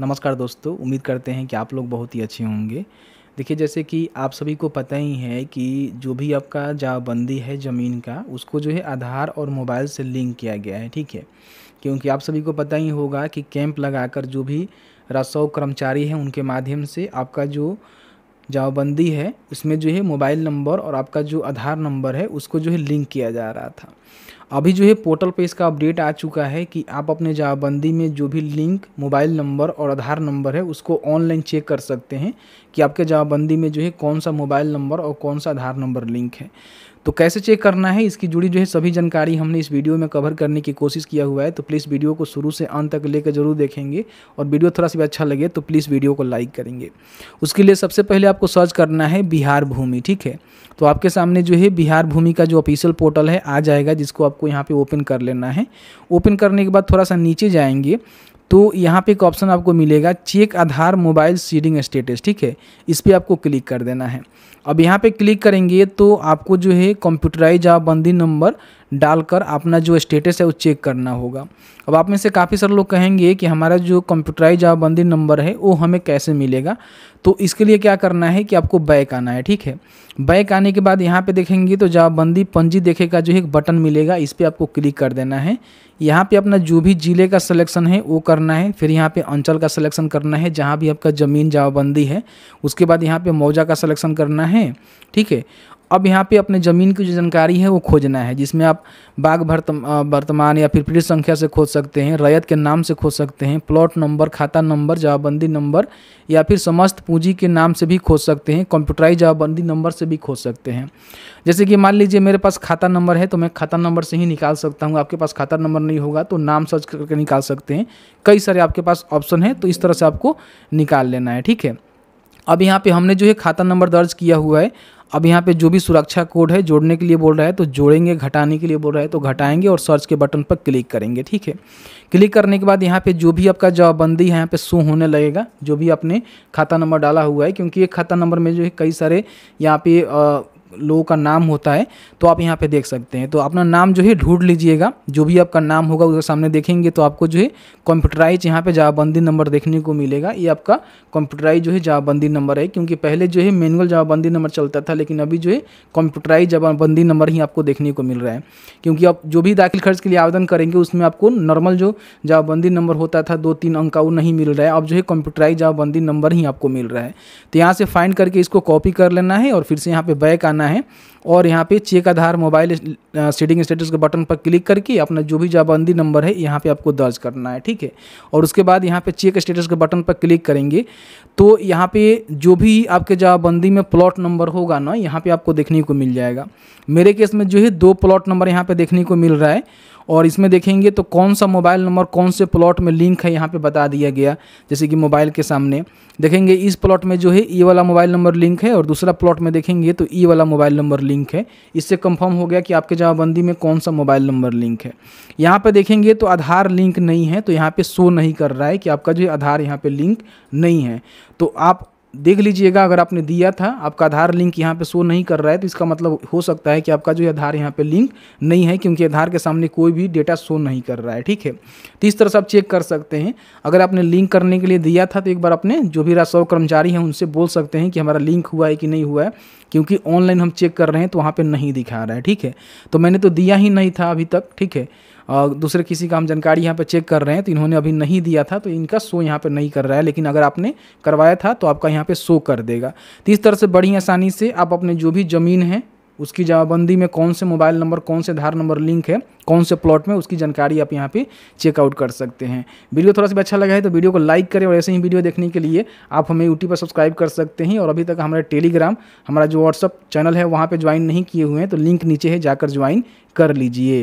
नमस्कार दोस्तों उम्मीद करते हैं कि आप लोग बहुत ही अच्छे होंगे देखिए जैसे कि आप सभी को पता ही है कि जो भी आपका जाबंदी है ज़मीन का उसको जो है आधार और मोबाइल से लिंक किया गया है ठीक है क्योंकि आप सभी को पता ही होगा कि कैंप लगाकर जो भी रसौ कर्मचारी हैं उनके माध्यम से आपका जो जावबंदी है उसमें जो है मोबाइल नंबर और आपका जो आधार नंबर है उसको जो है लिंक किया जा रहा था अभी जो है पोर्टल पे इसका अपडेट आ चुका है कि आप अपने जावबंदी में जो भी लिंक मोबाइल नंबर और आधार नंबर है उसको ऑनलाइन चेक कर सकते हैं कि आपके जावबंदी में जो है कौन सा मोबाइल नंबर और कौन सा आधार नंबर लिंक है तो कैसे चेक करना है इसकी जुड़ी जो है सभी जानकारी हमने इस वीडियो में कवर करने की कोशिश किया हुआ है तो प्लीज़ वीडियो को शुरू से अंत तक लेकर जरूर देखेंगे और वीडियो थोड़ा सा भी अच्छा लगे तो प्लीज़ वीडियो को लाइक करेंगे उसके लिए सबसे पहले आपको सर्च करना है बिहार भूमि ठीक है तो आपके सामने जो है बिहार भूमि का जो ऑफिशियल पोर्टल है आ जाएगा जिसको आपको यहाँ पर ओपन कर लेना है ओपन करने के बाद थोड़ा सा नीचे जाएंगे तो यहाँ पे एक ऑप्शन आपको मिलेगा check Aadhaar mobile seeding status ठीक है इस पर आपको क्लिक कर देना है अब यहाँ पे क्लिक करेंगे तो आपको जो है कंप्यूटराइज आबंदी नंबर डालकर अपना जो स्टेटस है वो चेक करना होगा अब आप में से काफ़ी सारे लोग कहेंगे कि हमारा जो कंप्यूटराइज जावाबंदी नंबर है वो हमें कैसे मिलेगा तो इसके लिए क्या करना है कि आपको बैक आना है ठीक है बैक आने के बाद यहाँ पे देखेंगे तो जावाबंदी पंजी देखे का जो एक बटन मिलेगा इस पर आपको क्लिक कर देना है यहाँ पे अपना जो भी ज़िले का सिलेक्शन है वो करना है फिर यहाँ पे अंचल का सिलेक्शन करना है जहाँ भी आपका ज़मीन जावाबंदी है उसके बाद यहाँ पे मौजा का सिलेक्शन करना है ठीक है अब यहाँ पे अपने ज़मीन की जो जानकारी है वो खोजना है जिसमें आप बाग वर्तमान या फिर पीड़ित संख्या से खोज सकते हैं रैयत के नाम से खोज सकते हैं प्लॉट नंबर खाता नंबर जवाबबंदी नंबर या फिर समस्त पूंजी के नाम से भी खोज सकते हैं कंप्यूटराइज जवाबबंदी नंबर से भी खोज सकते हैं जैसे कि मान लीजिए मेरे पास खाता नंबर है तो मैं खाता नंबर से ही निकाल सकता हूँ आपके पास खाता नंबर नहीं होगा तो नाम सर्च करके निकाल सकते हैं कई सारे आपके पास ऑप्शन है तो इस तरह से आपको निकाल लेना है ठीक है अब यहाँ पे हमने जो है खाता नंबर दर्ज किया हुआ है अब यहाँ पे जो भी सुरक्षा कोड है जोड़ने के लिए बोल रहा है तो जोड़ेंगे घटाने के लिए बोल रहा है तो घटाएंगे और सर्च के बटन पर क्लिक करेंगे ठीक है क्लिक करने के बाद यहाँ पे जो भी आपका जवाबबंदी है यहाँ पे शो होने लगेगा जो भी आपने खाता नंबर डाला हुआ है क्योंकि ये खाता नंबर में जो है कई सारे यहाँ पे लोगों का नाम होता है तो आप यहाँ पे देख सकते हैं तो अपना नाम जो है ढूंढ लीजिएगा जो भी आपका नाम होगा उसके सामने देखेंगे तो आपको जो है कंप्यूटराइज यहाँ पे जावाबंदी नंबर देखने को मिलेगा ये आपका कंप्यूटराइज जो है जावाबंदी नंबर है क्योंकि पहले जो है मैनुअल जावाबंदी नंबर चलता था लेकिन अभी जो है कंप्यूटराइज जावाबंदी नंबर ही आपको देखने को मिल रहा है क्योंकि आप जो भी दाखिल खर्च के लिए आवेदन करेंगे उसमें आपको नॉर्मल जो जावाबंदी नंबर होता था दो तीन अंक का वो नहीं मिल रहा है अब जो है कंप्यूटराइज जावाबंदी नंबर ही आपको मिल रहा है तो यहाँ से फाइंड करके इसको कॉपी कर लेना है और फिर से यहाँ पर बैक आना करना है और यहाँ पे check Aadhaar mobile seeding status के बटन पर क्लिक करके अपना जो भी जाबंदी नंबर है यहाँ पे आपको दर्ज करना है ठीक है और उसके बाद यहाँ पे चेक स्टेटस के बटन पर क्लिक करेंगे तो यहाँ पे जो भी आपके जाबंदी में प्लॉट नंबर होगा ना यहाँ पे आपको देखने को मिल जाएगा मेरे केस में जो है दो प्लॉट नंबर यहाँ पर देखने को मिल रहा है और इसमें देखेंगे तो कौन सा मोबाइल नंबर कौन से प्लॉट में लिंक है यहाँ पे बता दिया गया जैसे कि मोबाइल के सामने देखेंगे इस प्लॉट में जो है ई e वाला मोबाइल नंबर लिंक है और दूसरा प्लॉट में देखेंगे तो ई e वाला मोबाइल नंबर लिंक है इससे कंफर्म हो गया कि आपके जमाबंदी में कौन सा मोबाइल नंबर लिंक है यहाँ पर देखेंगे तो आधार लिंक नहीं है तो यहाँ पर शो नहीं कर रहा है कि आपका जो है आधार यहाँ पर लिंक नहीं है तो आप देख लीजिएगा अगर आपने दिया था आपका आधार लिंक यहाँ पे शो नहीं कर रहा है तो इसका मतलब हो सकता है कि आपका जो आधार यहाँ पे लिंक नहीं है क्योंकि आधार के सामने कोई भी डेटा शो नहीं कर रहा है ठीक है तो इस तरह से आप चेक कर सकते हैं अगर आपने लिंक करने के लिए दिया था तो एक बार अपने जो भी राजस्व कर्मचारी हैं उनसे बोल सकते हैं कि हमारा लिंक हुआ है कि नहीं हुआ है क्योंकि ऑनलाइन हम चेक कर रहे हैं तो वहाँ पर नहीं दिखा रहा है ठीक है तो मैंने तो दिया ही नहीं था अभी तक ठीक है दूसरे किसी का हम जानकारी यहाँ पर चेक कर रहे हैं तो इन्होंने अभी नहीं दिया था तो इनका शो यहाँ पर नहीं कर रहा है लेकिन अगर आपने करवाया था तो आपका यहाँ पर शो कर देगा तो इस तरह से बड़ी आसानी से आप अपने जो भी ज़मीन है उसकी जवाबबंदी में कौन से मोबाइल नंबर कौन से आधार नंबर लिंक है कौन से प्लॉट में उसकी जानकारी आप यहाँ पे चेकआउट कर सकते हैं वीडियो थोड़ा सा अच्छा लगा है तो वीडियो को लाइक करें और ऐसे ही वीडियो देखने के लिए आप हमें यूट्यूब पर सब्सक्राइब कर सकते हैं और अभी तक हमारा टेलीग्राम हमारा जो व्हाट्सअप चैनल है वहाँ पर ज्वाइन नहीं किए हुए हैं तो लिंक नीचे है जाकर ज्वाइन कर लीजिए